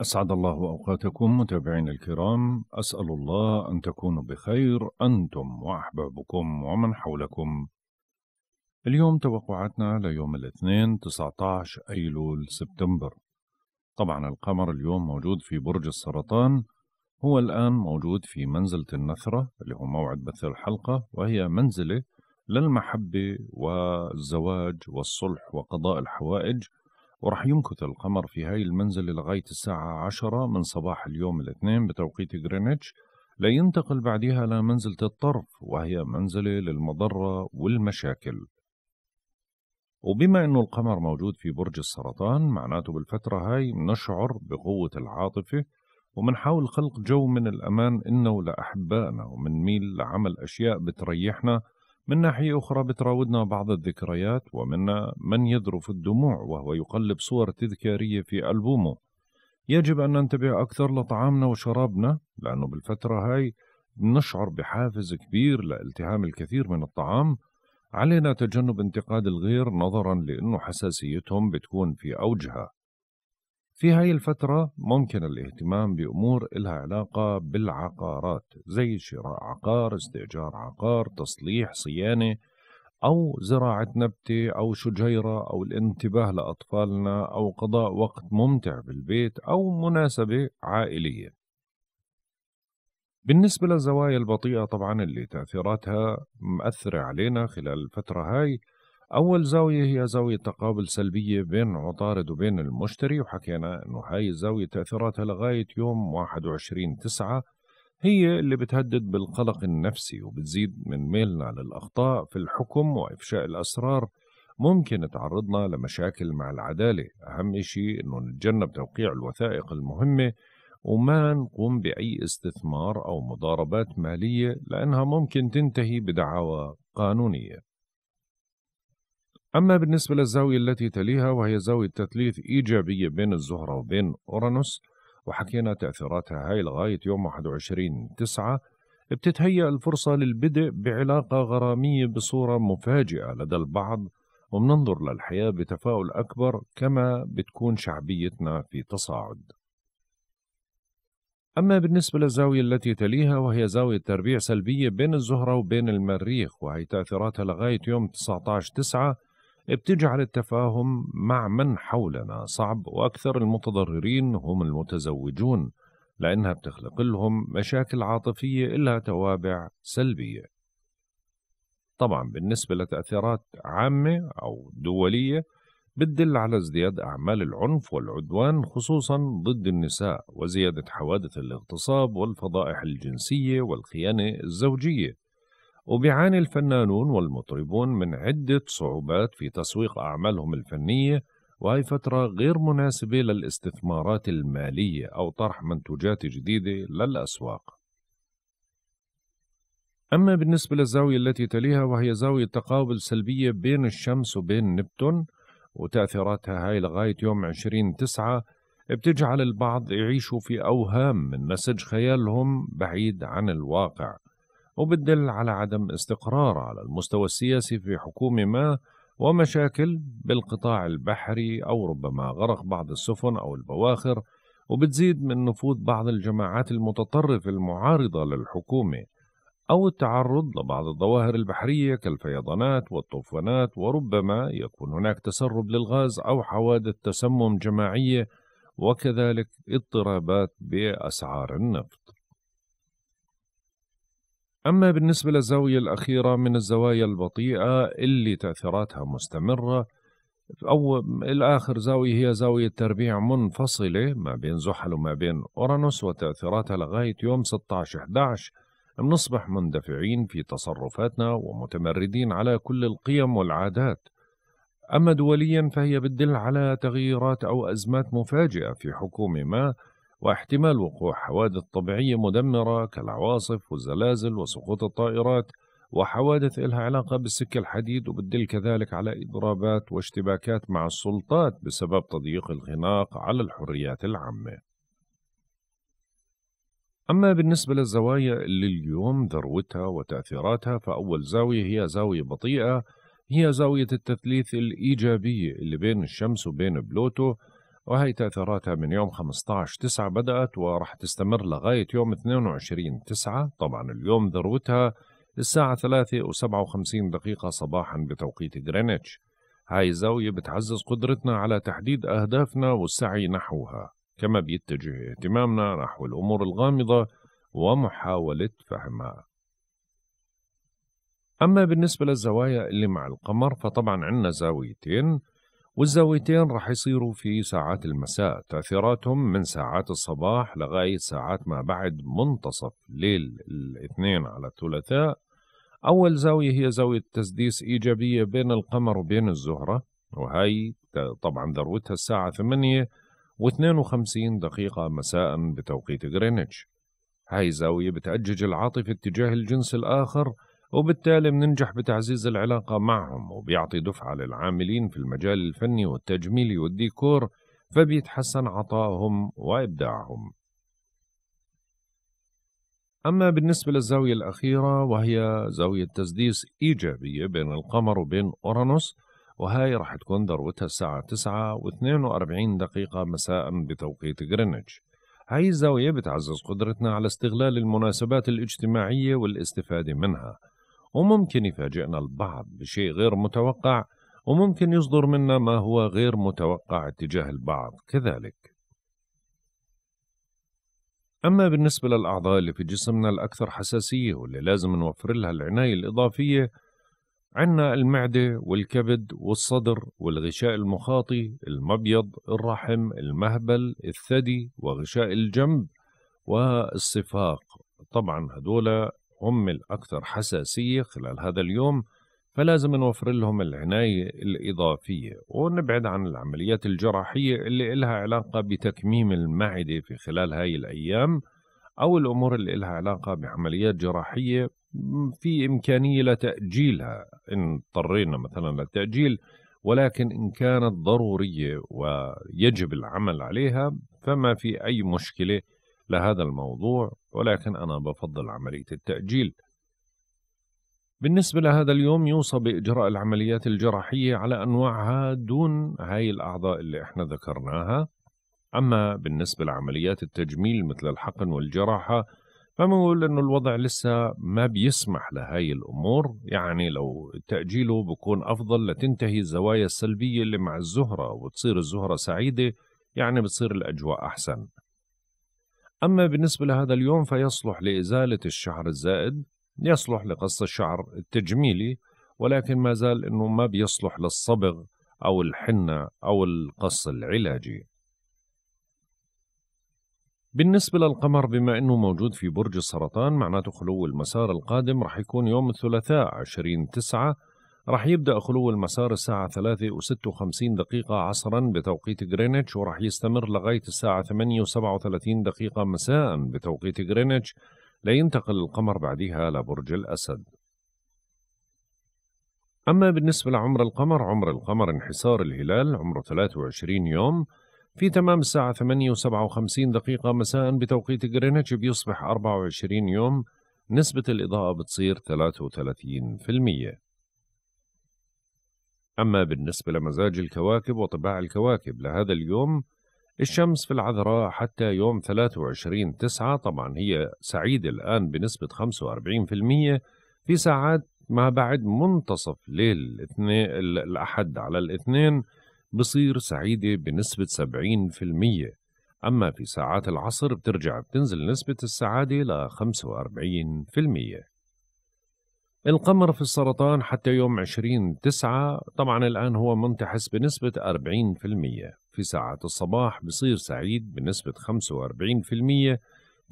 أسعد الله أوقاتكم متابعينا الكرام، أسأل الله أن تكونوا بخير أنتم وأحبابكم ومن حولكم. اليوم توقعاتنا ليوم الاثنين 19 أيلول سبتمبر. طبعا القمر اليوم موجود في برج السرطان، هو الآن موجود في منزلة النثرة اللي هو موعد بث الحلقة وهي منزلة للمحبة والزواج والصلح وقضاء الحوائج ورح يمكث القمر في هاي المنزلة لغاية الساعة 10 من صباح اليوم الاثنين بتوقيت غرينتش لينتقل بعدها لمنزلة الطرف وهي منزلة للمضرة والمشاكل وبما أنه القمر موجود في برج السرطان معناته بالفترة هاي نشعر بقوة العاطفة ومنحاول خلق جو من الأمان إنه لأحبائنا ومنميل لعمل أشياء بتريحنا من ناحية أخرى بتراودنا بعض الذكريات ومنا من يذرف الدموع وهو يقلب صور تذكارية في ألبومه يجب أن ننتبه أكثر لطعامنا وشرابنا لأنه بالفترة هاي نشعر بحافز كبير لالتهام الكثير من الطعام علينا تجنب انتقاد الغير نظرا لأنه حساسيتهم بتكون في أوجها في هاي الفترة ممكن الاهتمام بأمور إلها علاقة بالعقارات زي شراء عقار، استئجار عقار، تصليح، صيانة أو زراعة نبتة أو شجيرة أو الانتباه لأطفالنا أو قضاء وقت ممتع بالبيت أو مناسبة عائلية. بالنسبة للزوايا البطيئة طبعا اللي تأثيراتها مأثرة علينا خلال الفترة هاي أول زاوية هي زاوية تقابل سلبية بين عطارد وبين المشتري وحكينا إنه هاي الزاوية تأثيراتها لغاية يوم 21 تسعة هي اللي بتهدد بالقلق النفسي وبتزيد من ميلنا للأخطاء في الحكم وإفشاء الأسرار ممكن تعرضنا لمشاكل مع العدالة أهم شيء أنه نتجنب توقيع الوثائق المهمة وما نقوم بأي استثمار أو مضاربات مالية لأنها ممكن تنتهي بدعاوى قانونية أما بالنسبة للزاوية التي تليها وهي زاوية تثليث إيجابية بين الزهرة وبين أورانوس وحكينا تأثيراتها هاي لغاية يوم 21 9 بتتهيأ الفرصة للبدء بعلاقة غرامية بصورة مفاجئة لدى البعض وبننظر للحياة بتفاؤل أكبر كما بتكون شعبيتنا في تصاعد أما بالنسبة للزاوية التي تليها وهي زاوية تربيع سلبية بين الزهرة وبين المريخ وهي تأثيراتها لغاية يوم 19 9 بتجعل التفاهم مع من حولنا صعب وأكثر المتضررين هم المتزوجون لأنها بتخلق لهم مشاكل عاطفية إلها توابع سلبية طبعا بالنسبة لتأثيرات عامة أو دولية بتدل على ازدياد أعمال العنف والعدوان خصوصا ضد النساء وزيادة حوادث الاغتصاب والفضائح الجنسية والخيانة الزوجية وبيعاني الفنانون والمطربون من عدة صعوبات في تسويق أعمالهم الفنية وهي فترة غير مناسبة للاستثمارات المالية أو طرح منتوجات جديدة للأسواق أما بالنسبة للزاوية التي تليها وهي زاوية تقابل سلبية بين الشمس وبين نبتون وتأثيراتها هاي لغاية يوم 20 تسعة بتجعل البعض يعيشوا في أوهام من نسج خيالهم بعيد عن الواقع وبتدل على عدم استقرار على المستوى السياسي في حكومة ما ومشاكل بالقطاع البحري أو ربما غرق بعض السفن أو البواخر وبتزيد من نفوذ بعض الجماعات المتطرفة المعارضة للحكومة أو التعرض لبعض الظواهر البحرية كالفيضانات والطوفانات وربما يكون هناك تسرب للغاز أو حوادث تسمم جماعية وكذلك اضطرابات بأسعار النفط أما بالنسبة للزاوية الأخيرة من الزوايا البطيئة اللي تأثيراتها مستمرة أو الآخر زاوية هي زاوية تربيع منفصلة ما بين زحل وما بين أورانوس وتأثيراتها لغاية يوم 16/11 بنصبح مندفعين في تصرفاتنا ومتمردين على كل القيم والعادات أما دوليا فهي بتدل على تغييرات أو أزمات مفاجئة في حكومة ما واحتمال وقوع حوادث طبيعية مدمرة كالعواصف والزلازل وسقوط الطائرات وحوادث إلها علاقة بالسكة الحديد وبتدل كذلك على إضرابات واشتباكات مع السلطات بسبب تضييق الخناق على الحريات العامة أما بالنسبة للزوايا اللي اليوم ذروتها وتأثيراتها فأول زاوية هي زاوية بطيئة هي زاوية التثليث الإيجابية اللي بين الشمس وبين بلوتو وهي تأثيراتها من يوم 15 9 بدأت ورح تستمر لغاية يوم 22 9 طبعا اليوم ذروتها الساعة 3.57 دقيقة صباحا بتوقيت غرينتش هاي الزاوية بتعزز قدرتنا على تحديد أهدافنا والسعي نحوها كما بيتجه اهتمامنا نحو الأمور الغامضة ومحاولة فهمها أما بالنسبة للزوايا اللي مع القمر فطبعا عندنا زاويتين والزاويتين راح يصيروا في ساعات المساء تأثيراتهم من ساعات الصباح لغاية ساعات ما بعد منتصف ليل الاثنين على الثلاثاء أول زاوية هي زاوية تسديس إيجابية بين القمر وبين الزهرة وهي طبعا ذروتها الساعة ثمانية واثنين وخمسين دقيقة مساء بتوقيت غرينتش هاي زاوية بتأجج العاطفة اتجاه الجنس الآخر وبالتالي بننجح بتعزيز العلاقة معهم وبيعطي دفعة للعاملين في المجال الفني والتجميلي والديكور فبيتحسن عطائهم وإبداعهم أما بالنسبة للزاوية الأخيرة وهي زاوية تسديس إيجابية بين القمر وبين أورانوس وهاي راح تكون ذروتها الساعة 9 و 42 دقيقة مساء بتوقيت غرينتش هاي الزاوية بتعزز قدرتنا على استغلال المناسبات الاجتماعية والاستفادة منها وممكن يفاجئنا البعض بشيء غير متوقع وممكن يصدر منا ما هو غير متوقع اتجاه البعض كذلك أما بالنسبة للأعضاء اللي في جسمنا الأكثر حساسية واللي لازم نوفر لها العناية الإضافية عنا المعدة والكبد والصدر والغشاء المخاطي المبيض الرحم المهبل الثدي وغشاء الجنب والصفاق طبعا هدول هم الأكثر حساسية خلال هذا اليوم فلازم نوفر لهم العناية الإضافية ونبعد عن العمليات الجراحية اللي إلها علاقة بتكميم المعدة في خلال هاي الأيام أو الأمور اللي إلها علاقة بعمليات جراحية في إمكانية لتأجيلها إن اضطرينا مثلا للتأجيل ولكن إن كانت ضرورية ويجب العمل عليها فما في أي مشكلة لهذا الموضوع ولكن أنا بفضل عملية التأجيل بالنسبة لهذا اليوم يوصى بإجراء العمليات الجراحية على أنواعها دون هاي الأعضاء اللي احنا ذكرناها أما بالنسبة لعمليات التجميل مثل الحقن والجراحة فبنقول أنه الوضع لسه ما بيسمح لهاي الأمور يعني لو تأجيله بكون أفضل لتنتهي الزوايا السلبية اللي مع الزهرة وتصير الزهرة سعيدة يعني بتصير الأجواء أحسن أما بالنسبة لهذا اليوم فيصلح لإزالة الشعر الزائد يصلح لقص الشعر التجميلي ولكن ما زال أنه ما بيصلح للصبغ أو الحنة أو القص العلاجي بالنسبة للقمر بما أنه موجود في برج السرطان معناته خلو المسار القادم رح يكون يوم الثلاثاء 20 تسعة راح يبدأ خلو المسار الساعة 3 و56 دقيقة عصرا بتوقيت غرينتش وراح يستمر لغاية الساعة 8 و37 دقيقة مساء بتوقيت غرينتش لينتقل القمر بعدها لبرج الأسد أما بالنسبة لعمر القمر عمر القمر انحسار الهلال عمره 23 يوم في تمام الساعة 8 و57 دقيقة مساء بتوقيت غرينتش بيصبح 24 يوم نسبة الإضاءة بتصير 33% أما بالنسبة لمزاج الكواكب وطباع الكواكب لهذا اليوم الشمس في العذراء حتى يوم 23 تسعة طبعا هي سعيدة الآن بنسبة 45% في ساعات ما بعد منتصف ليل الأحد على الاثنين بصير سعيدة بنسبة 70% أما في ساعات العصر بترجع بتنزل نسبة السعادة ل 45% القمر في السرطان حتى يوم 20 تسعة طبعا الآن هو منتحس بنسبة 40% في ساعات الصباح بصير سعيد بنسبة 45%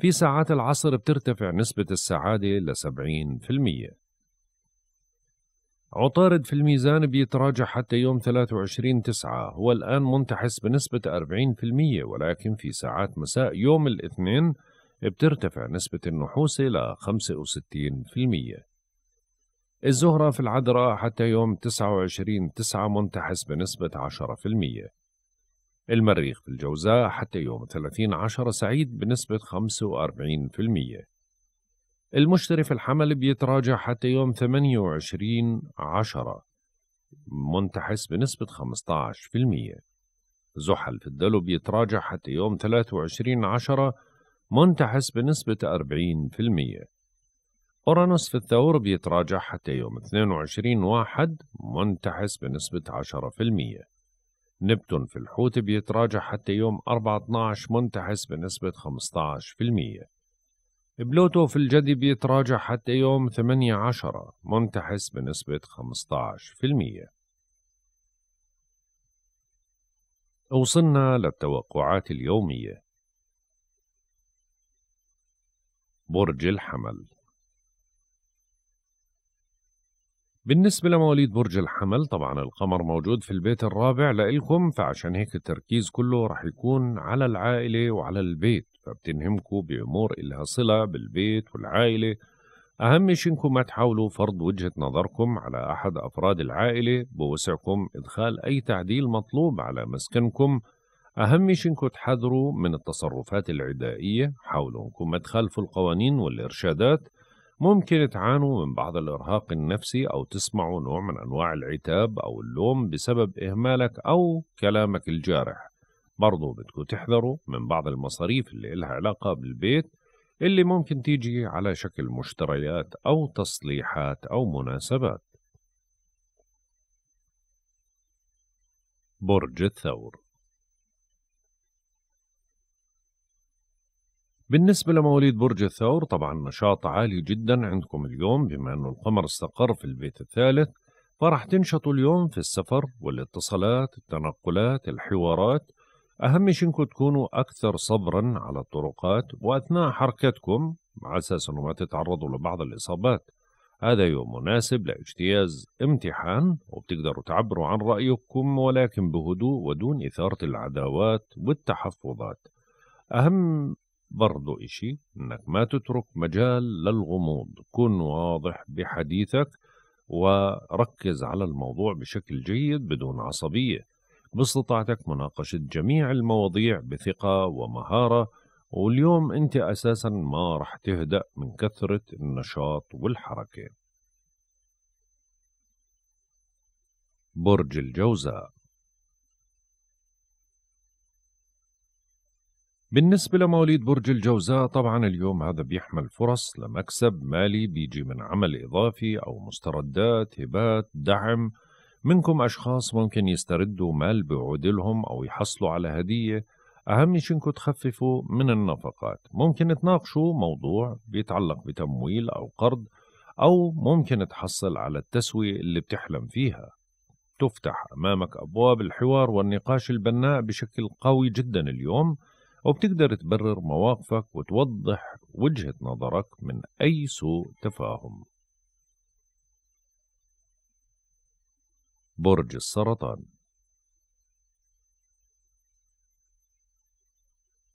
في ساعات العصر بترتفع نسبة السعادة ل 70% عطارد في الميزان بيتراجع حتى يوم 23 تسعة هو الآن منتحس بنسبة 40% ولكن في ساعات مساء يوم الاثنين بترتفع نسبة النحوس ل 65% الزهرة في العذراء حتى يوم 29 9 منتحس بنسبة 10% المريخ في الجوزاء حتى يوم 30 10 سعيد بنسبة 45% المشتري في الحمل بيتراجع حتى يوم 28 10 منتحس بنسبة 15% زحل في الدلو بيتراجع حتى يوم 23 10 منتحس بنسبة 40% أورانوس في الثور بيتراجع حتى يوم 22 واحد منتحس بنسبة 10% نبتون في الحوت بيتراجع حتى يوم 14 منتحس بنسبة 15% بلوتو في الجدي بيتراجع حتى يوم 18 منتحس بنسبة 15% وصلنا للتوقعات اليومية برج الحمل بالنسبة لمواليد برج الحمل طبعا القمر موجود في البيت الرابع لإلكم فعشان هيك التركيز كله رح يكون على العائلة وعلى البيت فبتنهمكم بأمور إلها صلة بالبيت والعائلة أهم شيء إنكم ما تحاولوا فرض وجهة نظركم على أحد أفراد العائلة بوسعكم إدخال أي تعديل مطلوب على مسكنكم أهم شيء إنكم تحذروا من التصرفات العدائية حاولوا إنكم ما تخالفوا القوانين والإرشادات ممكن تعانوا من بعض الإرهاق النفسي أو تسمعوا نوع من أنواع العتاب أو اللوم بسبب إهمالك أو كلامك الجارح برضو بدكوا تحذروا من بعض المصاريف اللي إلها علاقة بالبيت اللي ممكن تيجي على شكل مشتريات أو تصليحات أو مناسبات برج الثور بالنسبة لمواليد برج الثور طبعا نشاط عالي جدا عندكم اليوم بما أنه القمر استقر في البيت الثالث فرح تنشطوا اليوم في السفر والاتصالات التنقلات الحوارات أهم شيء إنكم تكونوا أكثر صبرا على الطرقات وأثناء حركتكم على أساس أنه ما تتعرضوا لبعض الإصابات هذا يوم مناسب لاجتياز امتحان وبتقدروا تعبروا عن رأيكم ولكن بهدوء ودون إثارة العداوات والتحفظات أهم برضو إشي إنك ما تترك مجال للغموض كن واضح بحديثك وركز على الموضوع بشكل جيد بدون عصبية باستطاعتك مناقشة جميع المواضيع بثقة ومهارة واليوم أنت أساسا ما رح تهدأ من كثرة النشاط والحركة برج الجوزاء بالنسبة لمواليد برج الجوزاء طبعا اليوم هذا بيحمل فرص لمكسب مالي بيجي من عمل إضافي أو مستردات هبات دعم منكم أشخاص ممكن يستردوا مال لهم أو يحصلوا على هدية أهم شيء إنكم تخففوا من النفقات ممكن تناقشوا موضوع بيتعلق بتمويل أو قرض أو ممكن تحصل على التسوية اللي بتحلم فيها تفتح أمامك أبواب الحوار والنقاش البناء بشكل قوي جدا اليوم وبتقدر تبرر مواقفك وتوضح وجهة نظرك من أي سوء تفاهم برج السرطان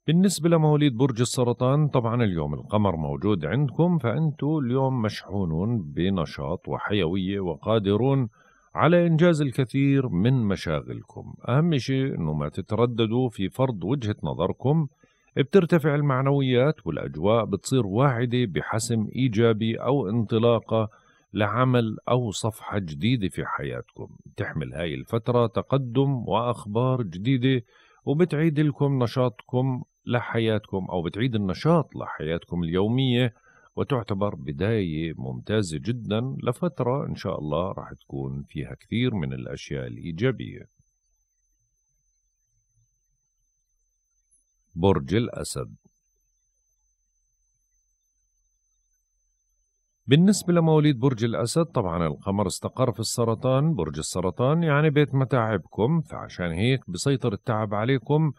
بالنسبة لمواليد برج السرطان طبعا اليوم القمر موجود عندكم فأنتوا اليوم مشحونون بنشاط وحيوية وقادرون على إنجاز الكثير من مشاغلكم أهم شيء أنه ما تترددوا في فرض وجهة نظركم بترتفع المعنويات والأجواء بتصير واعدة بحسم إيجابي أو انطلاقة لعمل أو صفحة جديدة في حياتكم تحمل هاي الفترة تقدم وأخبار جديدة وبتعيد لكم نشاطكم لحياتكم أو بتعيد النشاط لحياتكم اليومية وتعتبر بداية ممتازة جدا لفترة إن شاء الله راح تكون فيها كثير من الأشياء الإيجابية برج الأسد بالنسبة لمواليد برج الأسد طبعا القمر استقر في السرطان برج السرطان يعني بيت متاعبكم فعشان هيك بسيطر التعب عليكم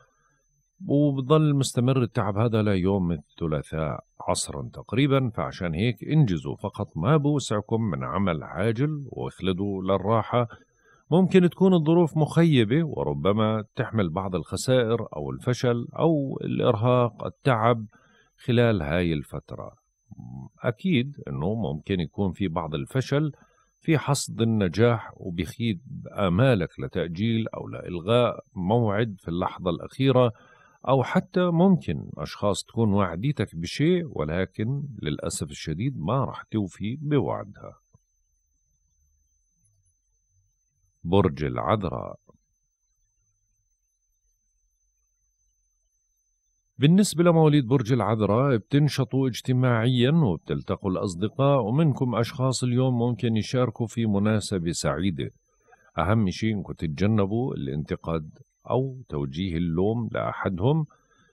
وبضل مستمر التعب هذا ليوم الثلاثاء عصرا تقريبا فعشان هيك انجزوا فقط ما بوسعكم من عمل عاجل واخلدوا للراحة ممكن تكون الظروف مخيبة وربما تحمل بعض الخسائر أو الفشل أو الإرهاق التعب خلال هاي الفترة أكيد أنه ممكن يكون في بعض الفشل في حصد النجاح وبيخيب آمالك لتأجيل أو لإلغاء موعد في اللحظة الأخيرة أو حتى ممكن أشخاص تكون وعديتك بشيء ولكن للأسف الشديد ما رح توفي بوعدها برج العذراء بالنسبة لمواليد برج العذراء بتنشطوا اجتماعيا وبتلتقوا الأصدقاء ومنكم أشخاص اليوم ممكن يشاركوا في مناسبة سعيدة أهم شيء أنكم تتجنبوا الانتقاد أو توجيه اللوم لأحدهم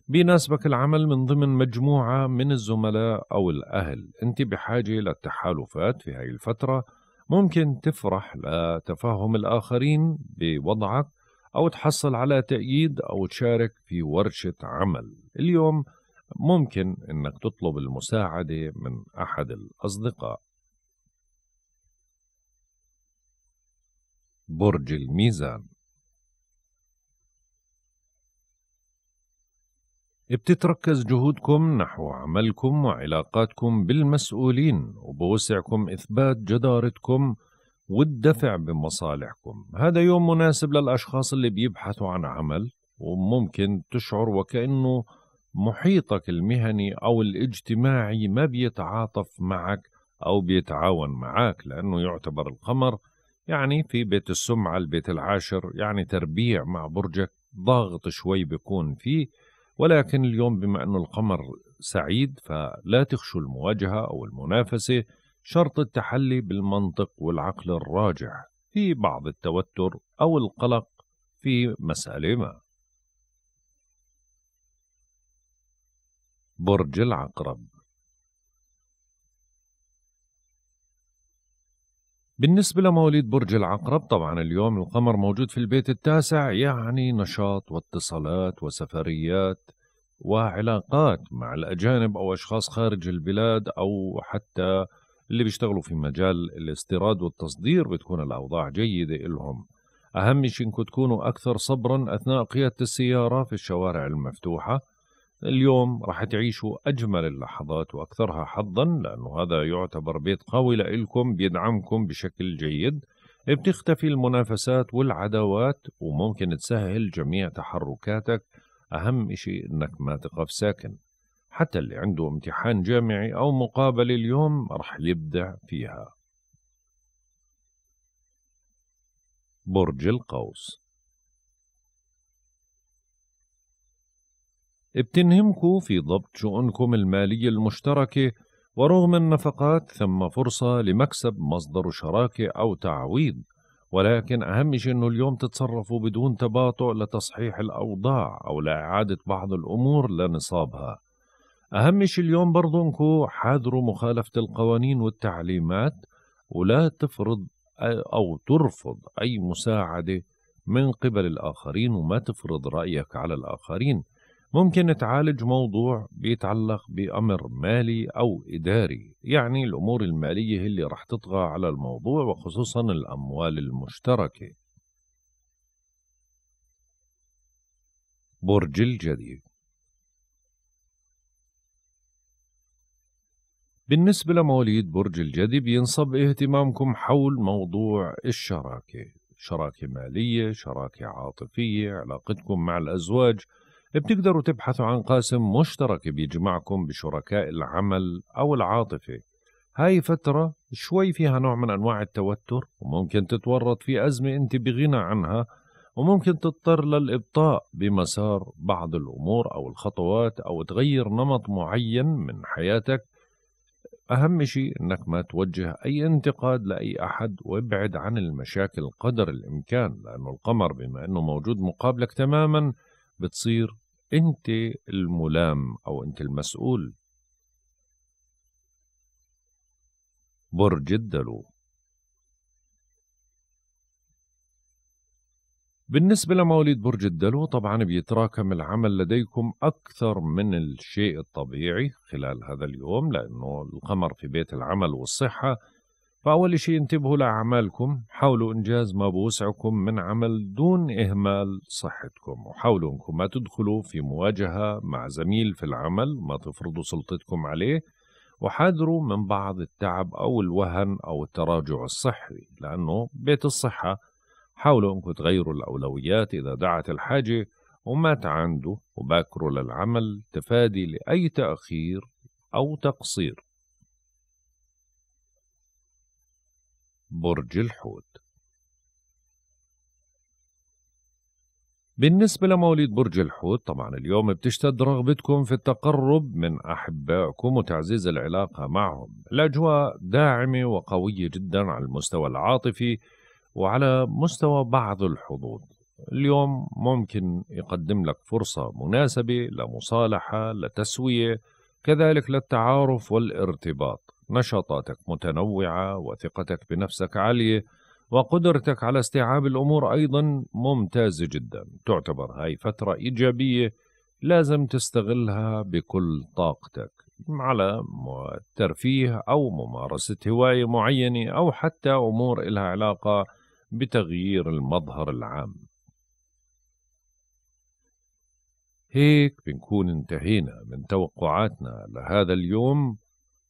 بيناسبك العمل من ضمن مجموعة من الزملاء أو الأهل أنت بحاجة للتحالفات في هاي الفترة ممكن تفرح لتفهم الآخرين بوضعك أو تحصل على تأييد أو تشارك في ورشة عمل اليوم ممكن أنك تطلب المساعدة من أحد الأصدقاء برج الميزان بتتركز جهودكم نحو عملكم وعلاقاتكم بالمسؤولين وبوسعكم إثبات جدارتكم والدفع بمصالحكم هذا يوم مناسب للأشخاص اللي بيبحثوا عن عمل وممكن تشعر وكأنه محيطك المهني أو الاجتماعي ما بيتعاطف معك أو بيتعاون معك لأنه يعتبر القمر يعني في بيت السمعة البيت العاشر يعني تربيع مع برجك ضاغط شوي بيكون فيه ولكن اليوم بما أن القمر سعيد فلا تخشوا المواجهة أو المنافسة شرط التحلي بالمنطق والعقل الراجع في بعض التوتر أو القلق في مسألة ما برج العقرب بالنسبة لمواليد برج العقرب طبعا اليوم القمر موجود في البيت التاسع يعني نشاط واتصالات وسفريات وعلاقات مع الأجانب أو أشخاص خارج البلاد أو حتى اللي بيشتغلوا في مجال الاستيراد والتصدير بتكون الأوضاع جيدة إلهم أهم شيء إنكم تكونوا أكثر صبرا أثناء قيادة السيارة في الشوارع المفتوحة اليوم راح تعيشوا أجمل اللحظات وأكثرها حظا لأنه هذا يعتبر بيت قوي لإلكم بيدعمكم بشكل جيد بتختفي المنافسات والعداوات وممكن تسهل جميع تحركاتك أهم إشي إنك ما تقف ساكن حتى اللي عنده امتحان جامعي أو مقابلة اليوم رح يبدع فيها برج القوس بتنهمكوا في ضبط شؤونكم المالية المشتركة ورغم النفقات ثم فرصة لمكسب مصدر شراكة أو تعويض ولكن أهم شيء أنه اليوم تتصرفوا بدون تباطؤ لتصحيح الأوضاع أو لإعادة بعض الأمور لنصابها أهم شيء اليوم برضو أنكم حاذروا مخالفة القوانين والتعليمات ولا تفرض أو ترفض أي مساعدة من قبل الآخرين وما تفرض رأيك على الآخرين ممكن تعالج موضوع بيتعلق بأمر مالي أو إداري يعني الأمور المالية اللي رح تطغى على الموضوع وخصوصا الأموال المشتركة برج الجدي بالنسبة لمواليد برج الجدي بينصب اهتمامكم حول موضوع الشراكة شراكة مالية، شراكة عاطفية، علاقتكم مع الأزواج، بتقدروا تبحثوا عن قاسم مشترك بيجمعكم بشركاء العمل أو العاطفة هاي فترة شوي فيها نوع من أنواع التوتر وممكن تتورط في أزمة أنت بغنى عنها وممكن تضطر للإبطاء بمسار بعض الأمور أو الخطوات أو تغير نمط معين من حياتك أهم شيء أنك ما توجه أي انتقاد لأي أحد وابعد عن المشاكل قدر الإمكان لأنه القمر بما أنه موجود مقابلك تماماً بتصير انت الملام او انت المسؤول برج الدلو بالنسبة لمواليد برج الدلو طبعا بيتراكم العمل لديكم أكثر من الشيء الطبيعي خلال هذا اليوم لأنه القمر في بيت العمل والصحة فأول شيء انتبهوا لأعمالكم حاولوا إنجاز ما بوسعكم من عمل دون إهمال صحتكم وحاولوا أنكم ما تدخلوا في مواجهة مع زميل في العمل ما تفرضوا سلطتكم عليه وحاذروا من بعض التعب أو الوهن أو التراجع الصحي لأنه بيت الصحة حاولوا أنكم تغيروا الأولويات إذا دعت الحاجة وما تعندوا وباكروا للعمل تفادي لأي تأخير أو تقصير برج الحوت بالنسبة لمواليد برج الحوت طبعا اليوم بتشتد رغبتكم في التقرب من أحبائكم وتعزيز العلاقة معهم الأجواء داعمة وقوية جدا على المستوى العاطفي وعلى مستوى بعض الحظوظ اليوم ممكن يقدم لك فرصة مناسبة لمصالحة لتسوية كذلك للتعارف والارتباط نشاطاتك متنوعة وثقتك بنفسك عالية وقدرتك على استيعاب الأمور أيضا ممتازة جدا تعتبر هاي فترة إيجابية لازم تستغلها بكل طاقتك على ترفيه أو ممارسة هواية معينة أو حتى أمور إلها علاقة بتغيير المظهر العام هيك بنكون انتهينا من توقعاتنا لهذا اليوم